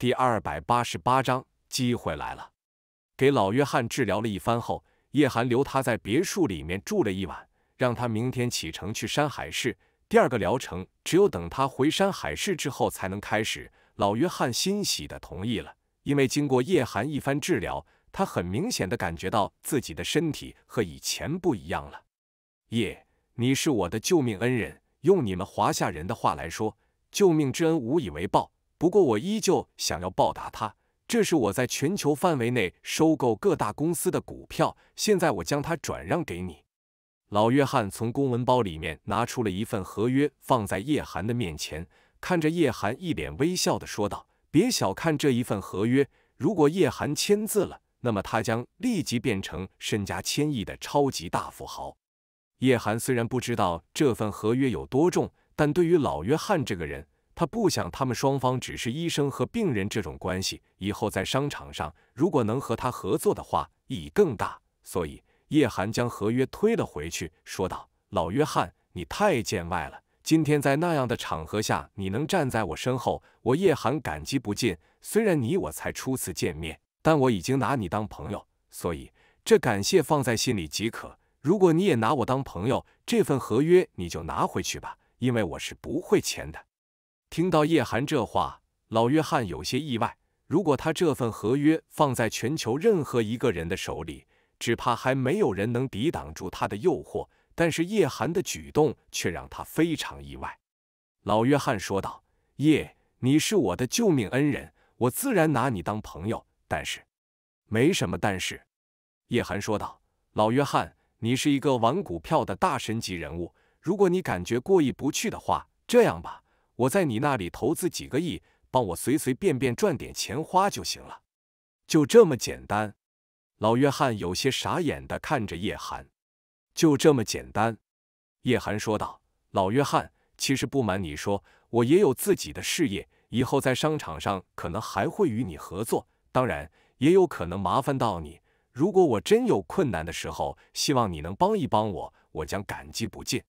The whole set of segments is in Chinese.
第二百八十八章，机会来了。给老约翰治疗了一番后，叶寒留他在别墅里面住了一晚，让他明天启程去山海市。第二个疗程只有等他回山海市之后才能开始。老约翰欣喜的同意了，因为经过叶寒一番治疗，他很明显的感觉到自己的身体和以前不一样了。叶，你是我的救命恩人，用你们华夏人的话来说，救命之恩无以为报。不过我依旧想要报答他，这是我在全球范围内收购各大公司的股票，现在我将它转让给你。老约翰从公文包里面拿出了一份合约，放在叶寒的面前，看着叶寒一脸微笑的说道：“别小看这一份合约，如果叶寒签字了，那么他将立即变成身家千亿的超级大富豪。”叶寒虽然不知道这份合约有多重，但对于老约翰这个人。他不想他们双方只是医生和病人这种关系，以后在商场上如果能和他合作的话，意义更大。所以叶寒将合约推了回去，说道：“老约翰，你太见外了。今天在那样的场合下，你能站在我身后，我叶寒感激不尽。虽然你我才初次见面，但我已经拿你当朋友，所以这感谢放在心里即可。如果你也拿我当朋友，这份合约你就拿回去吧，因为我是不会签的。”听到叶寒这话，老约翰有些意外。如果他这份合约放在全球任何一个人的手里，只怕还没有人能抵挡住他的诱惑。但是叶寒的举动却让他非常意外。老约翰说道：“叶，你是我的救命恩人，我自然拿你当朋友。但是，没什么。”但是，叶寒说道：“老约翰，你是一个玩股票的大神级人物。如果你感觉过意不去的话，这样吧。”我在你那里投资几个亿，帮我随随便便赚点钱花就行了，就这么简单。老约翰有些傻眼的看着叶寒，就这么简单。叶寒说道：“老约翰，其实不瞒你说，我也有自己的事业，以后在商场上可能还会与你合作，当然也有可能麻烦到你。如果我真有困难的时候，希望你能帮一帮我，我将感激不尽。”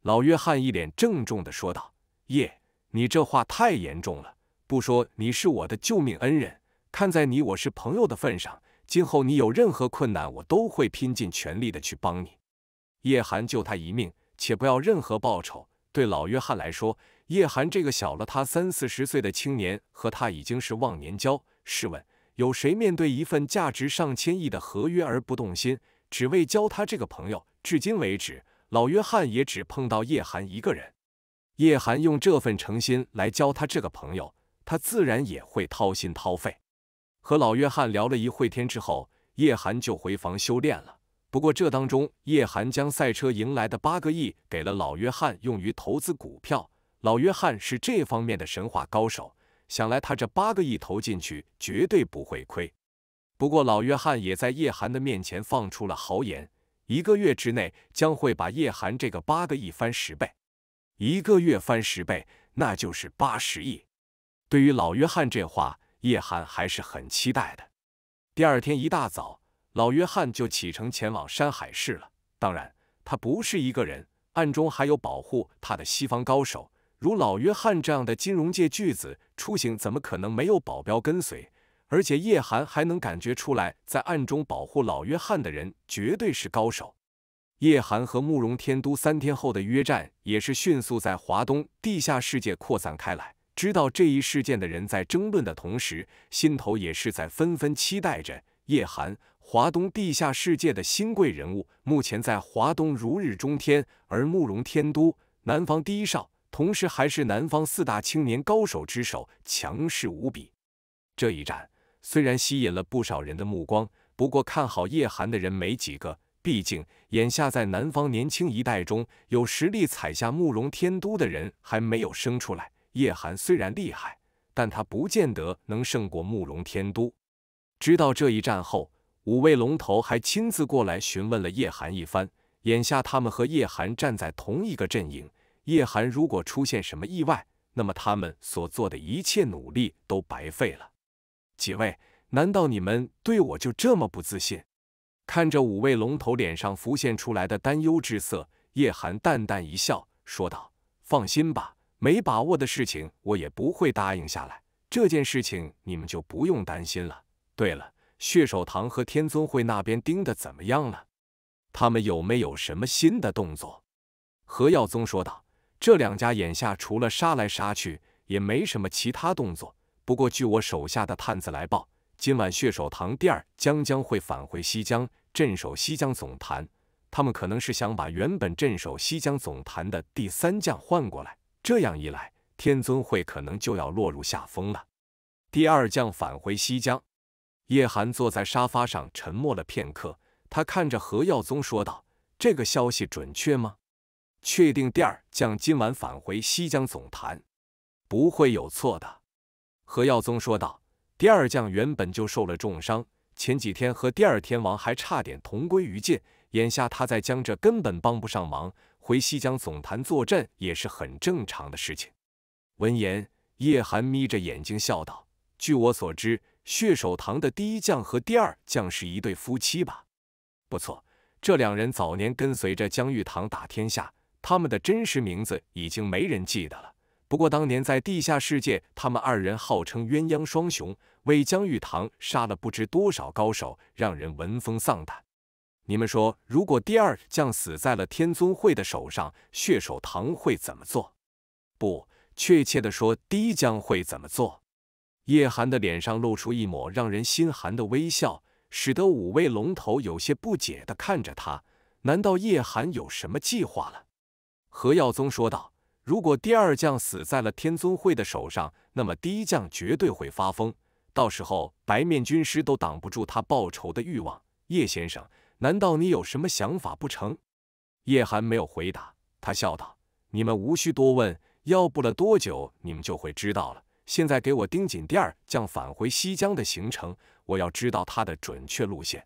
老约翰一脸郑重的说道：“夜。”你这话太严重了，不说你是我的救命恩人，看在你我是朋友的份上，今后你有任何困难，我都会拼尽全力的去帮你。叶寒救他一命，且不要任何报酬。对老约翰来说，叶寒这个小了他三四十岁的青年，和他已经是忘年交。试问，有谁面对一份价值上千亿的合约而不动心，只为交他这个朋友？至今为止，老约翰也只碰到叶寒一个人。叶寒用这份诚心来交他这个朋友，他自然也会掏心掏肺。和老约翰聊了一会天之后，叶寒就回房修炼了。不过这当中，叶寒将赛车赢来的八个亿给了老约翰，用于投资股票。老约翰是这方面的神话高手，想来他这八个亿投进去绝对不会亏。不过老约翰也在叶寒的面前放出了豪言：一个月之内将会把叶寒这个八个亿翻十倍。一个月翻十倍，那就是八十亿。对于老约翰这话，叶寒还是很期待的。第二天一大早，老约翰就启程前往山海市了。当然，他不是一个人，暗中还有保护他的西方高手。如老约翰这样的金融界巨子出行，怎么可能没有保镖跟随？而且叶寒还能感觉出来，在暗中保护老约翰的人绝对是高手。叶寒和慕容天都三天后的约战，也是迅速在华东地下世界扩散开来。知道这一事件的人，在争论的同时，心头也是在纷纷期待着叶寒。华东地下世界的新贵人物，目前在华东如日中天。而慕容天都，南方第一少，同时还是南方四大青年高手之首，强势无比。这一战虽然吸引了不少人的目光，不过看好叶寒的人没几个。毕竟，眼下在南方年轻一代中有实力踩下慕容天都的人还没有生出来。叶寒虽然厉害，但他不见得能胜过慕容天都。知道这一战后，五位龙头还亲自过来询问了叶寒一番。眼下他们和叶寒站在同一个阵营，叶寒如果出现什么意外，那么他们所做的一切努力都白费了。几位，难道你们对我就这么不自信？看着五位龙头脸上浮现出来的担忧之色，叶寒淡淡一笑，说道：“放心吧，没把握的事情我也不会答应下来。这件事情你们就不用担心了。对了，血手堂和天尊会那边盯得怎么样了？他们有没有什么新的动作？”何耀宗说道：“这两家眼下除了杀来杀去，也没什么其他动作。不过据我手下的探子来报……”今晚血手堂第二将将会返回西江，镇守西江总坛。他们可能是想把原本镇守西江总坛的第三将换过来。这样一来，天尊会可能就要落入下风了。第二将返回西江，叶寒坐在沙发上沉默了片刻，他看着何耀宗说道：“这个消息准确吗？”“确定第二将今晚返回西江总坛，不会有错的。”何耀宗说道。第二将原本就受了重伤，前几天和第二天王还差点同归于尽。眼下他在江浙根本帮不上忙，回西江总坛坐镇也是很正常的事情。闻言，叶寒眯着眼睛笑道：“据我所知，血手堂的第一将和第二将是一对夫妻吧？”“不错，这两人早年跟随着江玉堂打天下，他们的真实名字已经没人记得了。不过当年在地下世界，他们二人号称鸳鸯双雄。”为江玉堂杀了不知多少高手，让人闻风丧胆。你们说，如果第二将死在了天尊会的手上，血手堂会怎么做？不，确切的说，第一将会怎么做？叶寒的脸上露出一抹让人心寒的微笑，使得五位龙头有些不解的看着他。难道叶寒有什么计划了？何耀宗说道：“如果第二将死在了天尊会的手上，那么第一将绝对会发疯。”到时候白面军师都挡不住他报仇的欲望。叶先生，难道你有什么想法不成？叶寒没有回答，他笑道：“你们无需多问，要不了多久你们就会知道了。”现在给我盯紧第二将返回西江的行程，我要知道他的准确路线。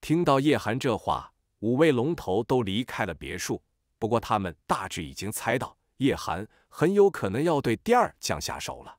听到叶寒这话，五位龙头都离开了别墅。不过他们大致已经猜到，叶寒很有可能要对第二将下手了。